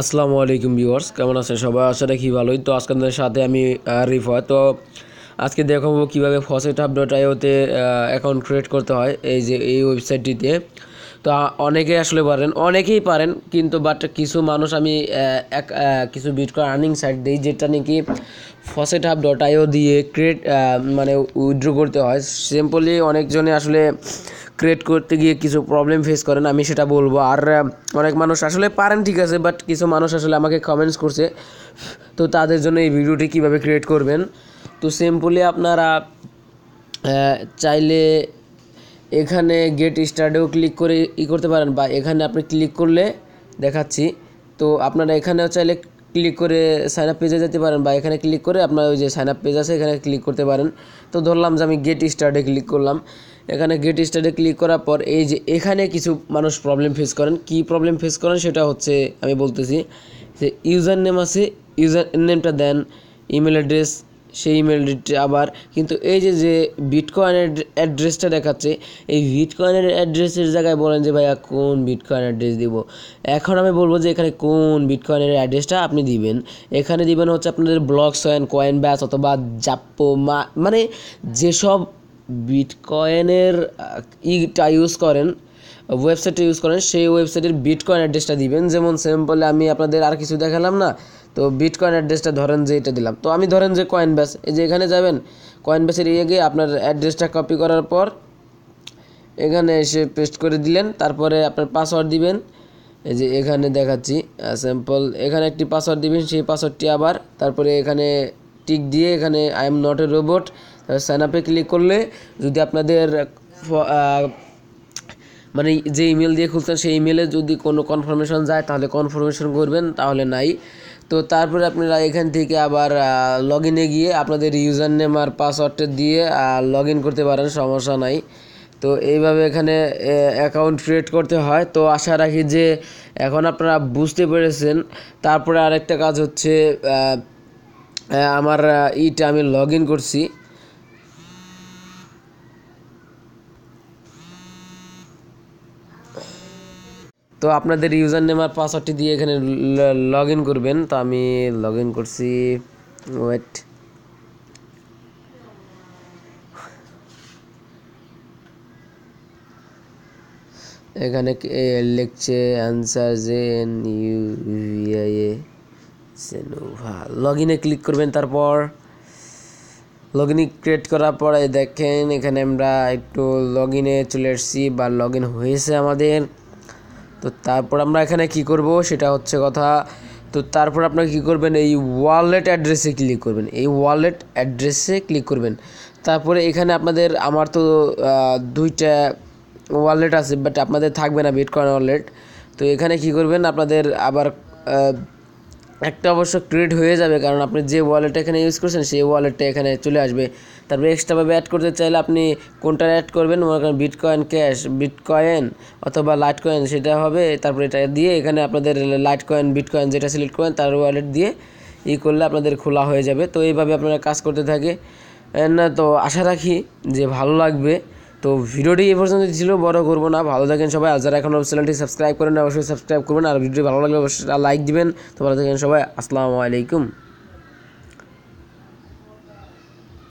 আসসালামু আলাইকুম ভিউয়ার্স কেমন আছেন সবাই আশা রাখি ভালোই তো আজকে আপনাদের সাথে আমি রিফা তো আজকে দেখাবো কীভাবে ফসেট হাব আইওতে অ্যাকাউন্ট ক্রিয়েট করতে হয় এই যে এই ওয়েবসাইটটিতে তা অনেকে আসলে পারেন অনেকেই পারেন কিন্তু বাট কিছু মানুষ আমি এক কিছু বিটকয়েন আর্নিং সাইট দিই যেটা নাকি ফসেট হাব ডট আইও দিয়ে ক্রিয়েট মানে উইথড্র করতে হয় সিম্পলি অনেকজনে আসলে ক্রিয়েট করতে গিয়ে কিছু প্রবলেম ফেস করেন আমি সেটা বলবো আর অনেক মানুষ আসলে পারেন ঠিক আছে বাট কিছু মানুষ আসলে আমাকে কমেন্টস করছে তো তাদের জন্য এই ভিডিওটি কীভাবে ক্রিয়েট করবেন তো সিম্পলি আপনারা চাইলে এখানে গেট স্টার্টেও ক্লিক করে ই করতে পারেন বা এখানে আপনি ক্লিক করলে দেখাচ্ছি তো আপনারা এখানেও চাইলে ক্লিক করে সাইন আপ পেজে যেতে পারেন বা এখানে ক্লিক করে আপনার ওই যে সাইন আপ পেজ আছে এখানে ক্লিক করতে পারেন তো ধরলাম যে আমি গেট স্টার্টে ক্লিক করলাম এখানে গেট স্টার্টে ক্লিক করার পর এই যে এখানে কিছু মানুষ প্রবলেম ফেস করেন কি প্রবলেম ফেস করেন সেটা হচ্ছে আমি বলতেছি যে ইউজার নেম আছে ইউজার নেমটা দেন ইমেল অ্যাড্রেস সেই ইমেল আইডিটি আবার কিন্তু এই যে যে বিটকয়েনের অ্যাড্রেসটা দেখাচ্ছে এই বিটকয়েনের অ্যাড্রেসের জায়গায় বলেন যে ভাইয়া কোন বিটকয়েন অ্যাড্রেস দিব এখন আমি বলবো যে এখানে কোন বিটকয়েনের অ্যাড্রেসটা আপনি দিবেন এখানে দিবেন হচ্ছে আপনাদের ব্লক সয়েন কয়েন ব্যাস অথবা জাপ্পো মা মানে যেসব বিটকয়েনের ইটা ইউজ করেন ওয়েবসাইটটা ইউজ করেন সেই ওয়েবসাইটের বিটকয়েন অ্যাড্রেসটা দিবেন যেমন স্যাম্পলে আমি আপনাদের আর কিছু দেখালাম না তো বিটকয়েন অ্যাড্রেসটা ধরেন যে এটা দিলাম তো আমি ধরেন যে কয়েন ব্যাস এই যে এখানে যাবেন কয়েন ব্যাসের ইয়ে গিয়ে আপনার অ্যাড্রেসটা কপি করার পর এখানে এসে পেস্ট করে দিলেন তারপরে আপনার পাসওয়ার্ড দিবেন এই যে এখানে দেখাচ্ছি স্যাম্পল এখানে একটি পাসওয়ার্ড দিবেন সেই পাসওয়ার্ডটি আবার তারপরে এখানে টিক দিয়ে এখানে I am not a robot sign আপে ক্লিক করলে যদি আপনাদের মানে যে ইমেল দিয়ে খুলতেন সেই ইমেলে যদি কোনো কনফার্মেশন যায় তাহলে কনফার্মেশন করবেন তাহলে নাই তো তারপরে আপনারা এখান থেকে আবার লগ ইনে গিয়ে আপনাদের ইউজার নেম আর পাসওয়ার্ডটা দিয়ে লগ ইন করতে পারেন সমস্যা নাই তো এইভাবে এখানে অ্যাকাউন্ট ক্রিয়েট করতে হয় তো আশা রাখি যে এখন আপনারা বুঝতে পেরেছেন তারপরে আরেকটা কাজ হচ্ছে আমার ইটা আমি লগ ইন করছি তো আপনাদের ইউজার নেম আর পাসওয়ার্ডটি দিয়ে এখানে লগ ইন করবেন তো আমি লগ ইন করছি ওয়েট এখানে লিখছে অ্যান্সার জে এন ইউ ভিআই সেনোভা লগ ইনে ক্লিক করবেন তারপর লগ ইন ক্রিয়েট করার পরে দেখেন এখানে আমরা একটু লগ ইনে চলে এসেছি বা লগ ইন হয়েছে আমাদের তো তারপর আমরা এখানে কি করব সেটা হচ্ছে কথা তো তারপর আপনারা কী করবেন এই ওয়ালেট অ্যাড্রেসে ক্লিক করবেন এই ওয়ালেট অ্যাড্রেসে ক্লিক করবেন তারপরে এখানে আপনাদের আমার তো দুইটা ওয়ালেট আছে বাট আপনাদের থাকবে না বিটকয়েন ওয়ালেট তো এখানে কি করবেন আপনাদের আবার একটা অবশ্য ক্রিয়েট হয়ে যাবে কারণ আপনি যে ওয়ালেটটা এখানে ইউজ করছেন সেই ওয়ালেটটা এখানে চলে আসবে তারপরে এক্সট্রাভাবে অ্যাড করতে চাইলে আপনি কোনটা অ্যাড করবেন মনে করেন বিটকয়েন ক্যাশ বিটকয়েন অথবা লাইট কয়েন সেটা হবে তারপরে এটা দিয়ে এখানে আপনাদের লাইট কয়েন বিটকয়েন যেটা সিলেক্ট করেন তার ওয়ালেট দিয়ে ই করলে আপনাদের খোলা হয়ে যাবে তো এইভাবে আপনারা কাজ করতে থাকে না তো আশা রাখি যে ভালো লাগবে তো ভিডিওটি এই পর্যন্ত ছিল বড় করবো না ভালো থাকেন সবাই আর যারা এখনও চ্যানেলটি সাবস্ক্রাইব করেন অবশ্যই সাবস্ক্রাইব করবেন আর ভিডিওটি ভালো লাগলে অবশ্যই লাইক দিবেন তো ভালো থাকেন সবাই আসসালামু আলাইকুম